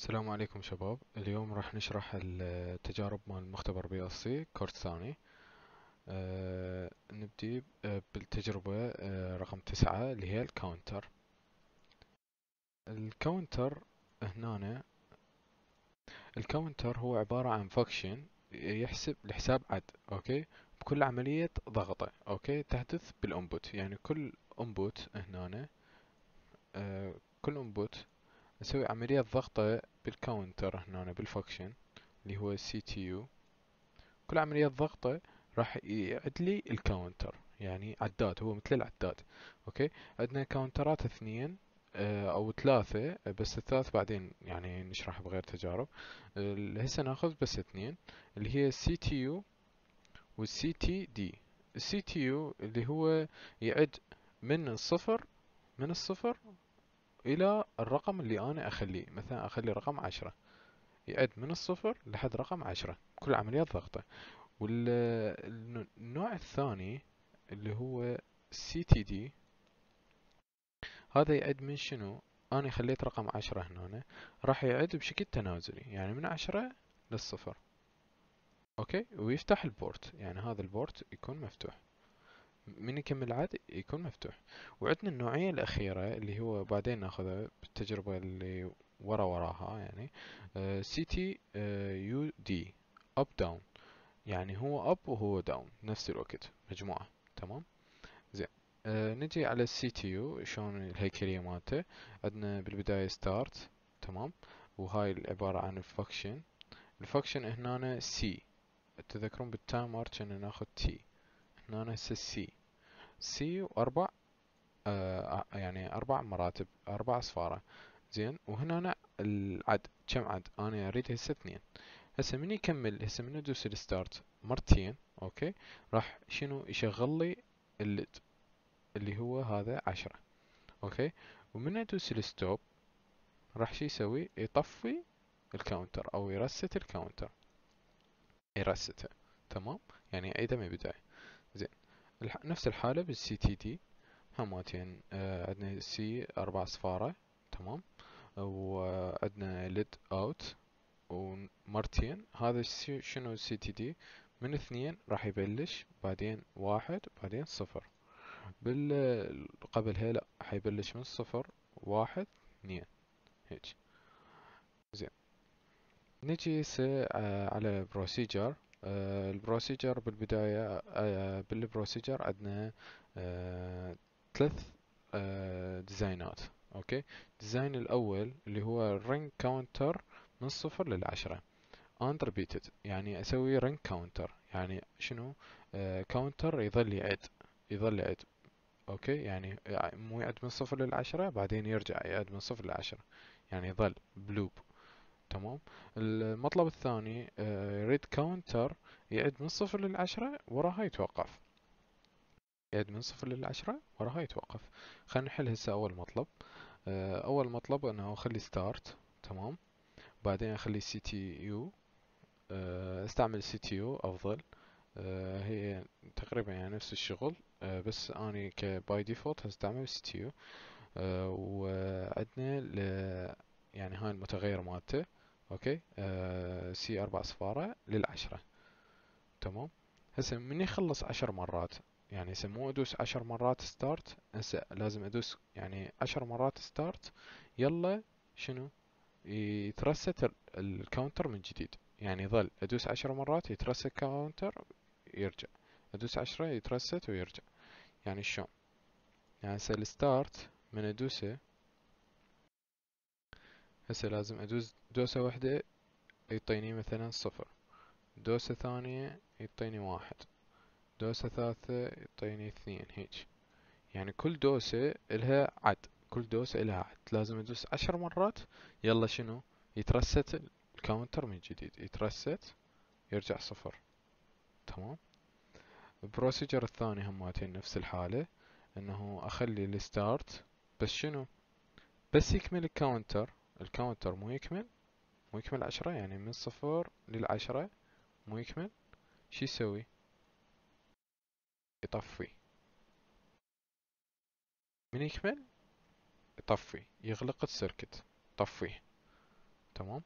السلام عليكم شباب اليوم راح نشرح التجارب مال المختبر بي اس سي كورس ثاني آه، نبدي بالتجربة آه، رقم تسعة اللي هي الكاونتر الكاونتر هنا الكاونتر هو عبارة عن فاكشن يحسب لحساب عد اوكي بكل عملية ضغطة اوكي تحدث بالانبوت يعني كل انبوت هنا آه، كل انبوت نسوي عملية ضغطة بالكاونتر هنا بالفاكشن اللي هو سي تي يو كل عملية ضغطة راح يعد لي الكاونتر يعني عداد هو مثل العداد اوكي عندنا كاونترات اثنين آه، او ثلاثة آه، بس الثلاث بعدين يعني نشرح بغير تجارب آه، هسه ناخذ بس اثنين اللي هي السي تي يو والسي تي دي السي تي يو اللي هو يعد من الصفر من الصفر الى الرقم اللي انا اخليه مثلا اخلي رقم عشرة يعد من الصفر لحد رقم عشرة كل عمليات ضغطة والنوع الثاني اللي هو CTD هذا يعد من شنو انا خليت رقم عشرة هنا راح يعد بشكل تنازلي يعني من عشرة للصفر اوكي ويفتح البورت يعني هذا البورت يكون مفتوح من يكمل العاد يكون مفتوح وعندنا النوعية الأخيرة اللي هو بعدين ناخذها بالتجربة اللي ورا وراها يعني سي تي يو دي أب داون يعني هو أب وهو داون نفس الوقت مجموعة تمام زين uh, نجي على السي تي يو شلون الهيكلية مالته عندنا بالبداية ستارت تمام وهاي عبارة عن الفاكشن الفاكشن هنا سي تذكرون بالتايمر كنا ناخذ تي هنا هسه سي سي واربع آه، آه، يعني اربع مراتب اربع اصفاره زين وهنا العد كم عد انا اريد هسه اثنين هسه من يكمل هسه من ادوس الستارت مرتين اوكي راح شنو يشغل لي الليد اللي هو هذا عشرة اوكي ومن ادوس الستوب راح شي يسوي يطفي الكاونتر او يرست الكاونتر يرسته تمام يعني اذا من البدايه الح... نفس الحالة بالسي تي تي هماتين آه عندنا سي أربع صفارة تمام وعندنا ليد اوت ومرتين هذا السي شنو السي تي دي من اثنين راح يبلش بعدين واحد بعدين صفر بال قبلها لا حيبلش من صفر واحد اثنين هيك زين نجي هسه آه، على بروسيجر آه، البروسيجر بالبداية آه، بالبروسيجر عندنا آه، ثلاث ديزاينات اوكي الديزاين الاول اللي هو الرينج كاونتر من صفر للعشرة اند ريبيتد يعني اسوي رينج كاونتر يعني شنو كاونتر يظل يعد يظل يعد اوكي يعني مو يعد من صفر للعشرة بعدين يرجع يعد من صفر للعشرة يعني يظل بلوب تمام المطلب الثاني ريد آه، كاونتر يعد من صفر للعشرة وراها يتوقف يعد من صفر للعشرة وراها يتوقف خلينا نحل هسه أول مطلب آه، أول مطلب أنه أخلي ستارت تمام بعدين أخلي سي تي يو استعمل سي تي يو أفضل آه، هي تقريبا يعني نفس الشغل بس أني كباي ديفولت هستعمل سي تي يو وعندنا يعني هاي المتغير مالته اوكي آه سي اربع صفارة للعشرة تمام هسه من يخلص عشر مرات يعني هسه مو ادوس عشر مرات ستارت هسه لازم ادوس يعني عشر مرات ستارت يلا شنو يترست الكاونتر من جديد يعني ظل ادوس عشر مرات يترست الكاونتر يرجع ادوس عشرة يترست ويرجع يعني شلون يعني هسه الستارت من ادوسه هسه لازم ادوس دوسة واحدة يعطيني مثلا صفر دوسة ثانية يعطيني واحد دوسة ثالثة يعطيني اثنين هيج يعني كل دوسة الها عد كل دوسة الها عد لازم ادوس عشر مرات يلا شنو يترست الكاونتر من جديد يترست يرجع صفر تمام البروسيجر الثاني هماتين نفس الحالة انه اخلي الستارت بس شنو بس يكمل الكاونتر الكاونتر مو يكمل مو يكمل عشرة يعني من صفر للعشرة مو يكمل شو يسوي يطفي من يكمل يطفي يغلق السيركت طفيه تمام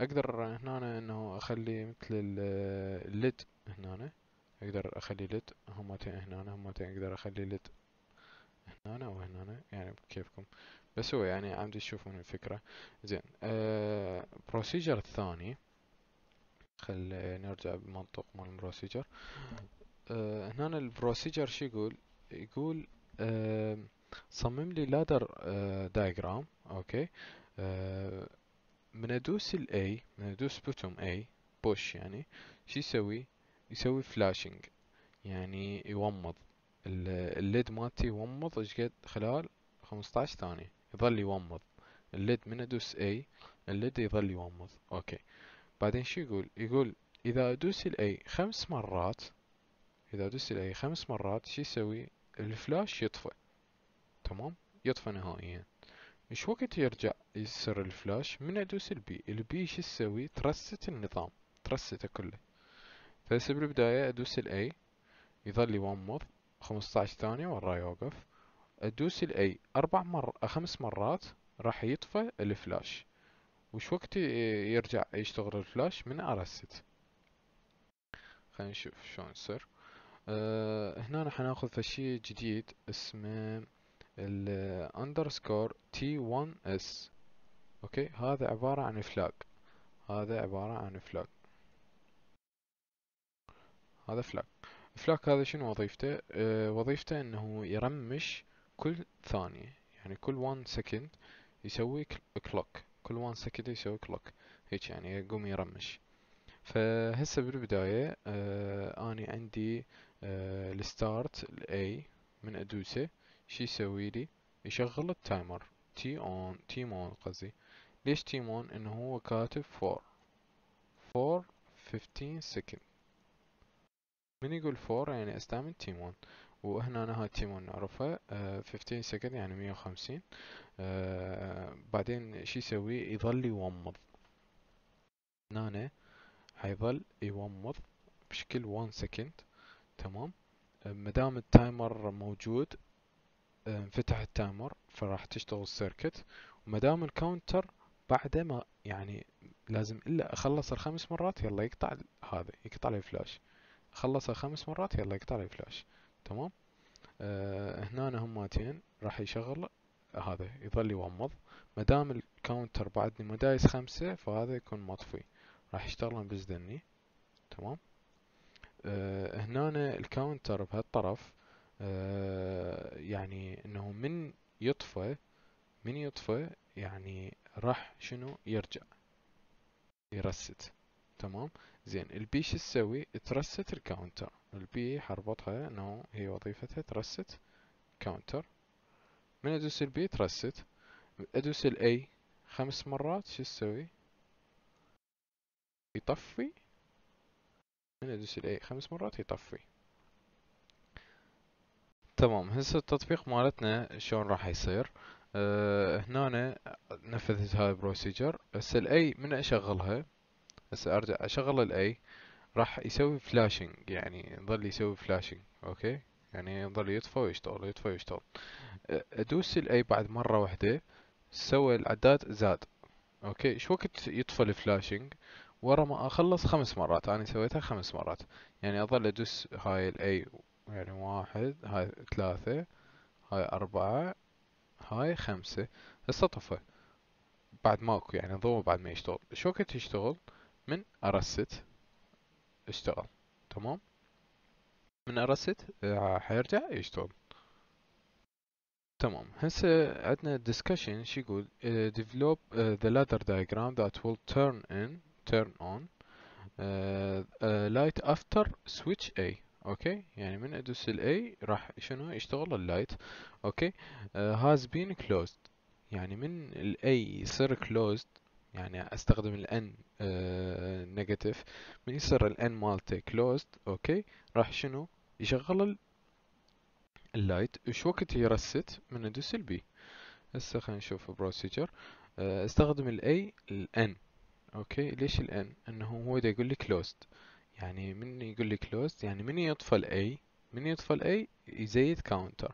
اقدر هنا انه اخلي مثل الليد هنا اقدر اخلي ليد همتين هنا همتين اقدر اخلي ليد هنا وهنا يعني بكيفكم بس هو يعني عم تشوفون الفكرة زين آه بروسيجر الثاني خل نرجع بمنطق مال البروسيجر آه هنا البروسيجر شو يقول يقول آه صمم لي لادر آه دايجرام اوكي آه من ادوس الاي من ادوس بوتوم اي بوش يعني شو يسوي يسوي فلاشنج يعني يومض الليد مالتي يومض ايش قد خلال 15 ثانية يظل يومض الليد من ادوس اي الليد يظل يومض اوكي بعدين شو يقول يقول اذا ادوس الاي خمس مرات اذا ادوس الاي خمس مرات شو يسوي الفلاش يطفى تمام يطفى نهائيا ايش وقت يرجع يصير الفلاش من ادوس البي البي شو تسوي ترست النظام ترسته كله فهسه بالبداية ادوس الاي يظل يومض خمسطعش ثانية ورا يوقف ادوس الاي اربع مر خمس مرات راح يطفى الفلاش وش وقت يرجع يشتغل الفلاش من ارست خلينا نشوف شلون يصير أه هنا حناخذ فشي جديد اسمه الاندرسكور تي 1 اس اوكي هذا عبارة عن فلاج هذا عبارة عن فلاج هذا فلاج فلاك هذا شنو وظيفته أه وظيفته انه يرمش كل ثانية يعني كل 1 سكند يسوي كلوك كل 1 سكند يسوي كلوك هيك يعني يقوم يرمش فهسه بالبداية آه اني عندي الستارت آه الاي من ادوسه شي يسوي لي يشغل التايمر تي اون تي مون قصدي ليش تي مون انه هو كاتب فور فور 15 سكند من يقول فور يعني استعمل تي مون وهنا أنا هاي تيمون نعرفها آه، 15 سكند يعني 150 آه، بعدين شو يسوي يظل يومض هنا حيظل يومض بشكل 1 سكند تمام آه، مدام التايمر موجود انفتح التايمر فراح تشتغل السيركت ومدام الكاونتر بعد ما يعني لازم الا اخلص الخمس مرات يلا يقطع هذا يقطع الفلاش خلصها خمس مرات يلا يقطع الفلاش تمام آه هنا هماتين راح يشغل هذا يظل يومض دام الكاونتر بعدني ما دايس خمسة فهذا يكون مطفي راح يشتغلون بزدني تمام آه هنا الكاونتر بهالطرف آه يعني انه من يطفى من يطفى يعني راح شنو يرجع يرست تمام زين البي شو تسوي ترست الكاونتر البي حربطها انه هي وظيفتها ترست كاونتر من ادوس البي ترست ادوس الاي خمس مرات شو تسوي يطفي من ادوس الاي خمس مرات يطفي تمام هسه التطبيق مالتنا شلون راح يصير أه هنا نفذت هاي البروسيجر هسه الاي من اشغلها هسه ارجع اشغل الاي راح يسوي فلاشنج يعني يظل يسوي فلاشنج اوكي يعني يظل يطفى ويشتغل يطفى ويشتغل ادوس الاي بعد مرة واحدة سوى العداد زاد اوكي شو وقت يطفى الفلاشنج ورا ما اخلص خمس مرات انا سويتها خمس مرات يعني اظل ادوس هاي الاي يعني واحد هاي ثلاثة هاي اربعة هاي خمسة هسه طفى بعد ماكو يعني ضوء بعد ما يشتغل شو وقت يشتغل من ارست اشتغل تمام من ارست حيرجع يشتغل تمام هسه عندنا discussion شو يقول uh, develop uh, the ladder diagram that will turn in turn on uh, uh, light after switch A اوكي يعني من ادوس ال A راح شنو يشتغل اللايت اوكي uh, has been closed يعني من ال A يصير closed يعني استخدم الان نيجاتيف آه، من يصير الان مالته كلوزد اوكي راح شنو يشغل اللايت وش وقت يرست من ندوس البي هسه خلينا نشوف بروسيجر آه، استخدم الاي الان اوكي ليش الان انه هو دا يقول لي كلوزد يعني من يقول لي كلوزد يعني من يطفى الاي من يطفى الاي يزيد كاونتر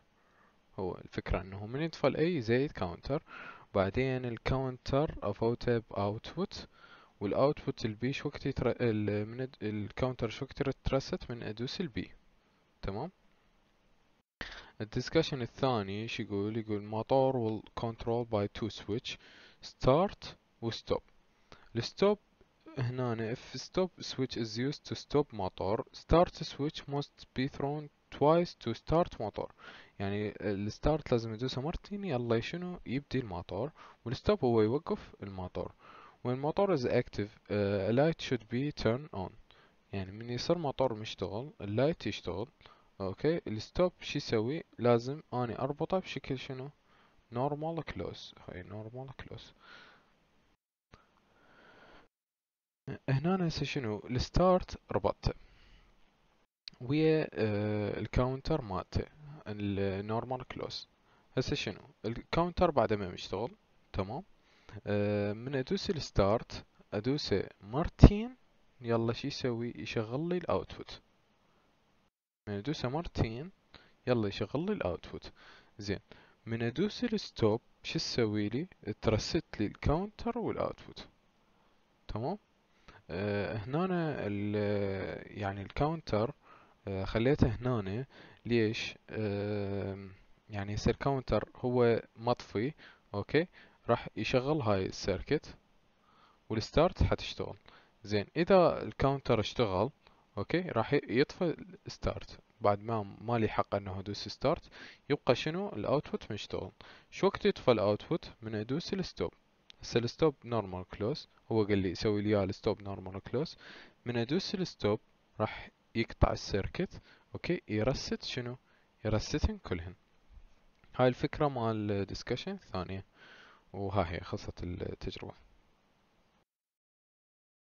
هو الفكره انه من يطفى الاي يزيد كاونتر بعدين الكاونتر او تاب اوتبوت والاوتبوت البي شو وقت يتر... ال... من الكاونتر شو وقت يترست من ادوس البي تمام ال discussion الثاني ايش يقول يقول موتور والكنترول باي تو سويتش ستارت وستوب الستوب هنا if stop switch is used to stop motor start switch must be thrown twice to start motor يعني الستارت لازم يدوسه مرتين يلا شنو يبدي الماطور والستوب هو يوقف الماطور when motor is active uh, آه، a light should be turned on يعني من يصير موتور مشتغل اللايت يشتغل اوكي الستوب شو يسوي لازم اني اربطه بشكل شنو نورمال كلوز هاي نورمال كلوز هنا هسه شنو الستارت ربطته ويا آه، الكاونتر مالته النورمال كلوز هسه شنو الكاونتر بعد ما يشتغل تمام آه من ادوس الستارت ادوس مرتين يلا شي يسوي يشغل لي الاوتبوت من ادوس مرتين يلا يشغل لي الاوتبوت زين من ادوس الستوب شو تسوي لي ترست لي الكاونتر والاوتبوت تمام آه هنا يعني الكاونتر آه، خليته هنا ليش يعني يصير كاونتر هو مطفي اوكي راح يشغل هاي السيركت والستارت حتشتغل زين اذا الكاونتر اشتغل اوكي راح يطفي الستارت بعد ما ما لي حق انه ادوس ستارت يبقى شنو الاوتبوت مشتغل شو وقت يطفى الاوتبوت من ادوس الستوب هسه الستوب نورمال كلوز هو قال لي يسوي لي اياه الستوب نورمال كلوز من ادوس الستوب راح يقطع السيركت اوكي يرست شنو يرستهن كلهن هاي الفكرة مال الديسكشن ثانية وها هي خلصت التجربة